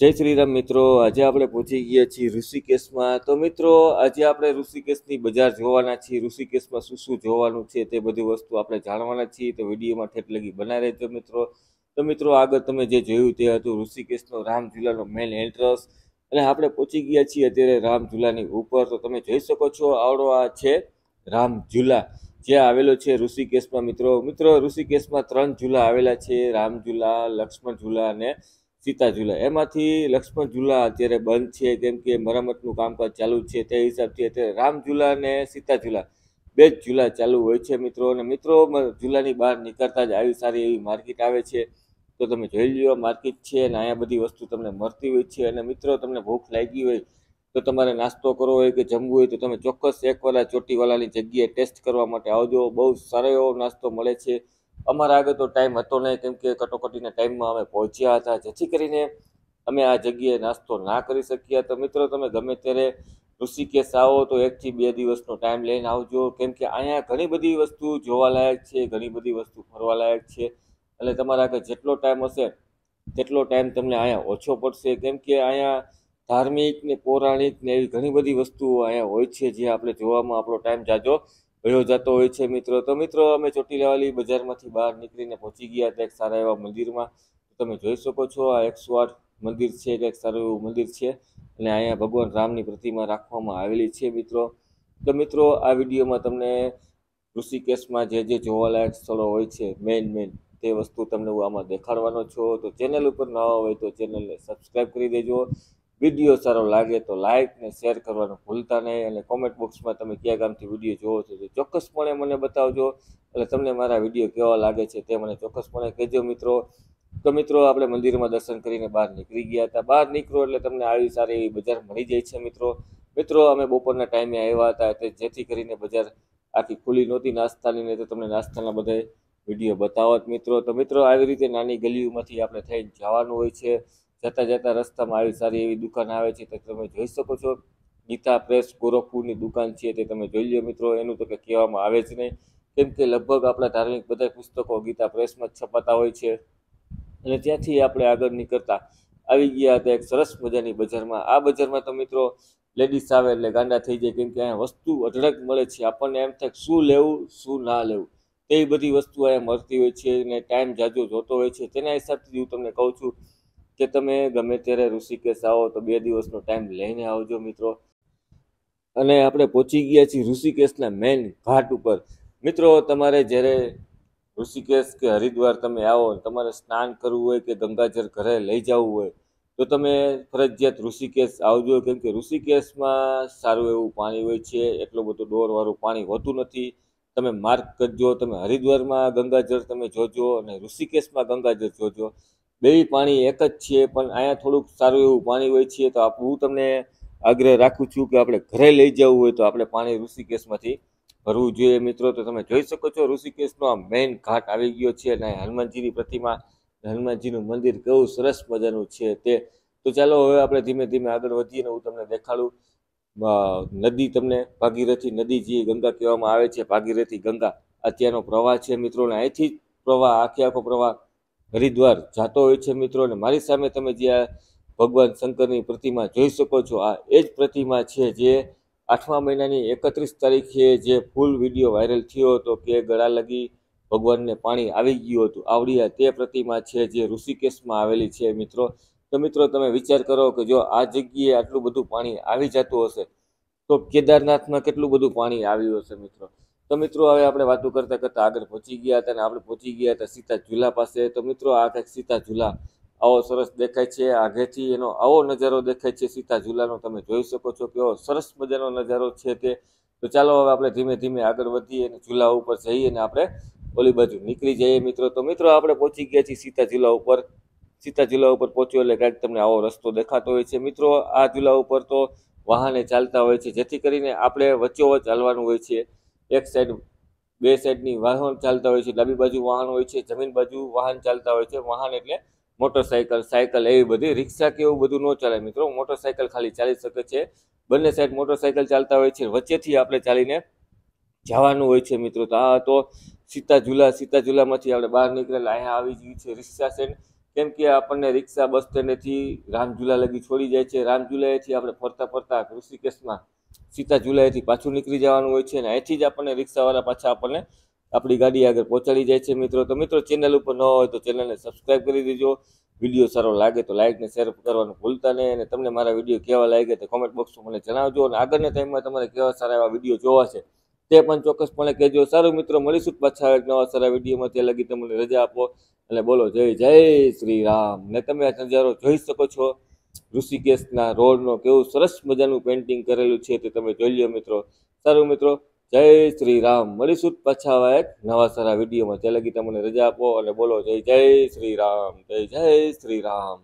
જય શ્રી રામ મિત્રો આજે આપણે પહોંચી ગયા છીએ ઋષિકેશમાં તો મિત્રો આજે આપણે ઋષિકેશની બજાર જોવાના છીએ ઋષિકેશમાં શું શું જોવાનું છે તે બધી વસ્તુ આપણે જાણવાના છીએ તો વિડીયોમાં ઠેઠ લગી બનાવી રહેજો મિત્રો તો મિત્રો આગળ તમે જે જોયું તે હતું ઋષિકેશનો રામ ઝૂલાનો મેઇન એન્ટ્રન્સ અને આપણે પહોંચી ગયા છીએ અત્યારે રામ ઝૂલાની ઉપર તો તમે જોઈ શકો છો આવડો આ છે રામ ઝૂલા જે આવેલો છે ઋષિકેશમાં મિત્રો મિત્રો ઋષિકેશમાં ત્રણ ઝુલા આવેલા છે રામ ઝૂલા લક્ષ્મણ ઝૂલા અને સીતા ઝૂલા એમાંથી લક્ષ્મણ ઝૂલા અત્યારે બંધ છે કેમ કે મરામતનું કામકાજ ચાલુ છે તે હિસાબથી અત્યારે રામ ઝૂલા અને સીતા ઝૂલા બે જ ઝૂલા ચાલુ હોય છે મિત્રો અને મિત્રો ઝૂલાની બહાર નીકળતા જ આવી સારી એવી માર્કેટ આવે છે તો તમે જોઈ લ્યો માર્કેટ છે અને અહીંયા બધી વસ્તુ તમને મળતી હોય છે અને મિત્રો તમને ભૂખ લાગી હોય તો તમારે નાસ્તો કરવો હોય કે જમવું હોય તો તમે ચોક્કસ એકવાળા ચોટીવાળાની જગ્યાએ ટેસ્ટ કરવા માટે આવજો બહુ સારો એવો નાસ્તો મળે છે અમારા આગળ તો ટાઈમ હતો નહીં કેમ કે કટોકટીના ટાઈમમાં અમે પહોંચ્યા હતા જેથી કરીને અમે આ જગ્યાએ નાસ્તો ના કરી શકીએ તો મિત્રો તમે ગમે ત્યારે ઋષિકેશ આવો તો એકથી બે દિવસનો ટાઈમ લઈને આવજો કેમ કે અહીંયા ઘણી બધી વસ્તુ જોવાલાયક છે ઘણી બધી વસ્તુ ફરવાલાયક છે એટલે તમારા આગળ જેટલો ટાઈમ હશે તેટલો ટાઈમ તમને અહીંયા ઓછો પડશે કેમ કે અહીંયા ધાર્મિક ને પૌરાણિક ને એવી ઘણી બધી વસ્તુઓ અહીંયા હોય છે જે આપણે જોવામાં આપણો ટાઈમ જાજો ભર્યો જતો હોય છે મિત્રો તો મિત્રો અમે ચોટી લેવાલી બજારમાંથી બહાર નીકળીને પહોંચી ગયા હતા એક સારા એવા મંદિરમાં તમે જોઈ શકો છો આ એકસો આઠ મંદિર છે એક સારું એવું મંદિર છે અને અહીંયા ભગવાન રામની પ્રતિમા રાખવામાં આવેલી છે મિત્રો તો મિત્રો આ વિડીયોમાં તમને ઋષિકેશમાં જે જે જોવાલાયક સ્થળો હોય છે મેઇન મેઇન તે વસ્તુ તમને હું આમાં દેખાડવાનો છો તો ચેનલ ઉપર ન હોય તો ચેનલને સબસ્ક્રાઈબ કરી દેજો વિડીયો સારો લાગે તો લાઇક ને શેર કરવાનું ભૂલતા નહીં અને કોમેન્ટ બોક્સમાં તમે ક્યાં ગામથી વિડીયો જોવો છો તો ચોક્કસપણે મને બતાવજો એટલે તમને મારા વિડીયો કેવા લાગે છે તે મને ચોક્કસપણે કહેજો મિત્રો તો મિત્રો આપણે મંદિરમાં દર્શન કરીને બહાર નીકળી ગયા હતા બહાર નીકળો એટલે તમને આવી સારી એવી બજાર મળી જાય છે મિત્રો મિત્રો અમે બપોરના ટાઈમે આવ્યા હતા તે જેથી કરીને બજાર આખી ખુલ્લી નહોતી નાસ્તાની ને તો તમને નાસ્તાના બધા વિડીયો બતાવત મિત્રો તો મિત્રો આવી રીતે નાની ગલીઓમાંથી આપણે થઈને જવાનું હોય છે જતા જતા રસ્તામાં આવી સારી એવી દુકાન આવે છે તો તમે જોઈ શકો છો ગીતા પ્રેસ ગોરખપુરની દુકાન છે તે તમે જોઈ લો મિત્રો એનું તો કે કહેવામાં આવે જ નહીં કેમ કે લગભગ આપણા ધાર્મિક બધા પુસ્તકો ગીતા પ્રેસમાં જ છપાતા હોય છે અને ત્યાંથી આપણે આગળ નીકળતા આવી ગયા હતા એક સરસ મજાની બજારમાં આ બજારમાં તો મિત્રો લેડીઝ આવે એટલે ગાંડા થઈ જાય કેમ કે અહીંયા વસ્તુ અઢળક મળે છે આપણને એમ થાય શું લેવું શું ના લેવું તે બધી વસ્તુ અહીંયા મળતી હોય છે અને ટાઈમ જાજો જોતો હોય છે તેના હિસાબથી હું તમને કહું છું કે તમે ગમે ત્યારે ઋષિકેશ આવો તો બે દિવસનો ટાઈમ લઈને આવજો મિત્રો અને આપણે પહોંચી ગયા છીએ ઋષિકેશના મેઇન ઘાટ ઉપર મિત્રો તમારે જ્યારે ઋષિકેશ કે હરિદ્વાર તમે આવો તમારે સ્નાન કરવું હોય કે ગંગાજળ ઘરે લઈ જવું હોય તો તમે ફરજિયાત ઋષિકેશ આવજો કેમ કે ઋષિકેશમાં સારું એવું પાણી હોય છે એટલો બધો ડોરવાળું પાણી હોતું નથી તમે માર્ક કરજો તમે હરિદ્વારમાં ગંગાજળ તમે જોજો અને ઋષિકેશમાં ગંગાજળ જોજો બે પાણી એક જ છે પણ અહીંયા થોડુંક સારું એવું પાણી હોય છે તો હું તમને આગ્રહ રાખું છું કે આપણે ઘરે લઈ જવું હોય તો આપણે પાણી ઋષિકેશમાંથી ભરવું જોઈએ મિત્રો તો તમે જોઈ શકો છો ઋષિકેશનો આ મેઇન ઘાટ આવી ગયો છે અને હનુમાનજીની પ્રતિમા હનુમાનજીનું મંદિર કેવું સરસ મજાનું છે તે તો ચાલો હવે આપણે ધીમે ધીમે આગળ વધીએ ને હું તમને દેખાડું નદી તમને ભાગીરથી નદી જે ગંગા કહેવામાં આવે છે ભાગીરથી ગંગા અત્યારનો પ્રવાહ છે મિત્રો અહીંથી જ પ્રવાહ આખે આખો પ્રવાહ હરિદ્વાર જાતો હોય છે મિત્રો અને મારી સામે તમે જે આ ભગવાન શંકરની પ્રતિમા જોઈ શકો છો આ એ જ પ્રતિમા છે જે આઠમા મહિનાની એકત્રીસ તારીખે જે ફૂલ વિડીયો વાયરલ થયો હતો કે ગળા લગી ભગવાનને પાણી આવી ગયું હતું આવડી આ તે પ્રતિમા છે જે ઋષિકેશમાં આવેલી છે મિત્રો તો મિત્રો તમે વિચાર કરો કે જો આ જગ્યાએ આટલું બધું પાણી આવી જતું હશે તો કેદારનાથમાં કેટલું બધું પાણી આવ્યું હશે મિત્રો તો મિત્રો હવે આપણે વાતો કરતાં કરતાં આગળ પહોંચી ગયા હતા અને આપણે પહોંચી ગયા હતા સીતા ઝુલા પાસે તો મિત્રો આ કંઈક સીતા ઝુલા આવો સરસ દેખાય છે આગેથી એનો આવો નજારો દેખાય છે સીતા ઝૂલાનો તમે જોઈ શકો છો કેવો સરસ મજાનો નજારો છે તે તો ચાલો હવે આપણે ધીમે ધીમે આગળ વધીએ અને ઝૂલા ઉપર જઈએ અને આપણે ઓલી બાજુ નીકળી જઈએ મિત્રો તો મિત્રો આપણે પહોંચી ગયા છીએ સીતા ઝૂલા ઉપર સીતા ઝૂલા ઉપર પહોંચ્યો એટલે કાંઈક તમને આવો રસ્તો દેખાતો હોય છે મિત્રો આ ઝૂલા ઉપર તો વાહને ચાલતા હોય છે જેથી કરીને આપણે વચ્ચોવચ ચાલવાનું હોય છે એક સાઈડ બે સાઈડની વાહન ચાલતા હોય છે ડાબી બાજુ વાહન હોય છે જમીન બાજુ વાહન ચાલતા હોય છે વાહન એટલે મોટરસાઇકલ સાયકલ એવી બધી રિક્ષા કે એવું બધું ન ચાલે મિત્રો મોટરસાઇકલ ખાલી ચાલી શકે છે બંને સાઈડ મોટરસાઇકલ ચાલતા હોય છે વચ્ચેથી આપણે ચાલીને જવાનું હોય છે મિત્રો તો આ તો સીતાઝુલા સીતાઝુલામાંથી આપણે બહાર નીકળેલા અહીંયા આવી ગયું છે રિક્ષા સ્ટેન્ડ કેમ કે આપણને રિક્ષા બસ સ્ટેન્ડેથી રામઝુલા લગી છોડી જાય છે રામઝુલાએથી આપણે ફરતા ફરતા ઋષિકેશમાં સીતા જુલાઈથી પાછું નીકળી જવાનું હોય છે અને અહીંથી જ આપણને રિક્ષાવાળા પાછા આપણને આપણી ગાડી આગળ પહોંચાડી જાય છે મિત્રો તો મિત્રો ચેનલ ઉપર ન હોય તો ચેનલને સબસ્ક્રાઈબ કરી દેજો વિડીયો સારો લાગે તો લાઇકને શેર કરવાનું ભૂલતા નહીં અને તમને મારા વિડીયો કેવા લાગે તે કોમેન્ટ બોક્સમાં મને જણાવજો અને આગળના ટાઈમમાં તમારે કેવા સારા એવા વિડીયો જોવા છે તે પણ ચોક્કસપણે કહેજો સારું મિત્રો મળીશું પાછા એક નવા સારા વિડીયોમાં ત્યાં લગી તમને રજા આપો અને બોલો જય જય શ્રી રામ ને તમે આ નજારો જોઈ શકો છો ઋષિકેશના રોડનો કેવું સરસ મજાનું પેઇન્ટિંગ કરેલું છે તે તમે જોઈ લો મિત્રો સારું મિત્રો જય શ્રી રામ મળીશું પાછા આવા એક નવા સારા વિડીયોમાં ત્યાં લગી તમને રજા આપો અને બોલો જય જય શ્રી રામ જય જય શ્રી રામ